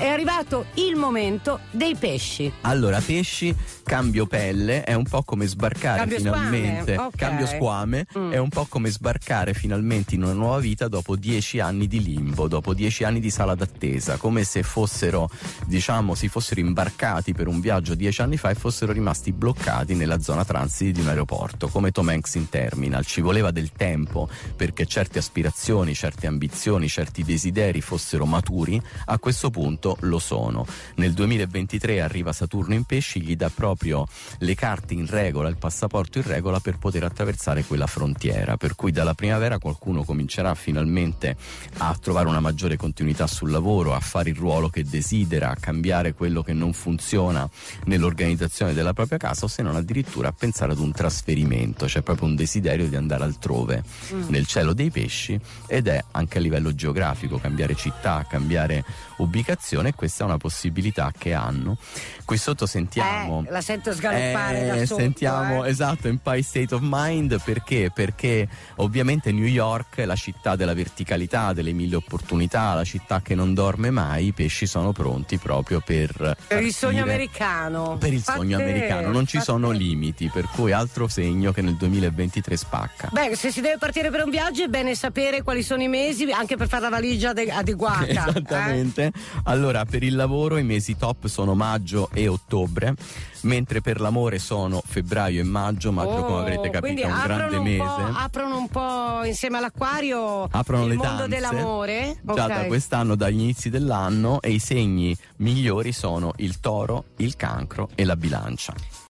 è arrivato il momento dei pesci. Allora, pesci, cambio pelle, è un po' come sbarcare cambio finalmente. Squame. Okay. Cambio squame, mm. è un po' come sbarcare finalmente in una nuova vita dopo dieci anni di limbo, dopo dieci anni di sala d'attesa, come se fossero, diciamo, si fossero imbarcati per un viaggio dieci anni fa e fossero rimasti bloccati nella zona transiti di un aeroporto, come Tom Hanks in Terminal. Ci voleva del tempo perché certe aspirazioni, certe ambizioni, certi desideri fossero maturi. A questo punto appunto lo sono. Nel 2023 arriva Saturno in pesci, gli dà proprio le carte in regola, il passaporto in regola per poter attraversare quella frontiera, per cui dalla primavera qualcuno comincerà finalmente a trovare una maggiore continuità sul lavoro, a fare il ruolo che desidera, a cambiare quello che non funziona nell'organizzazione della propria casa o se non addirittura a pensare ad un trasferimento, C'è proprio un desiderio di andare altrove mm. nel cielo dei pesci ed è anche a livello geografico cambiare città, cambiare ubicazione situazione e questa è una possibilità che hanno. Qui sotto sentiamo... Eh, la sento sgaloppare eh, sotto, Sentiamo, eh. esatto, Empire State of Mind perché? Perché ovviamente New York è la città della verticalità, delle mille opportunità, la città che non dorme mai, i pesci sono pronti proprio per... Per partire. il sogno americano. Per il fate, sogno americano, non ci fate. sono limiti, per cui altro segno che nel 2023 spacca. Beh, se si deve partire per un viaggio è bene sapere quali sono i mesi, anche per fare la valigia adeguata. Eh. Esattamente. Eh? Allora, per il lavoro i mesi top sono maggio e ottobre, mentre per l'amore sono febbraio e maggio. Maggio, oh, come avrete capito, è un grande un mese. Aprono un po' insieme all'acquario aprono il le mondo danze, dell'amore. Già da quest'anno, dagli inizi dell'anno, e i segni migliori sono il toro, il cancro e la bilancia.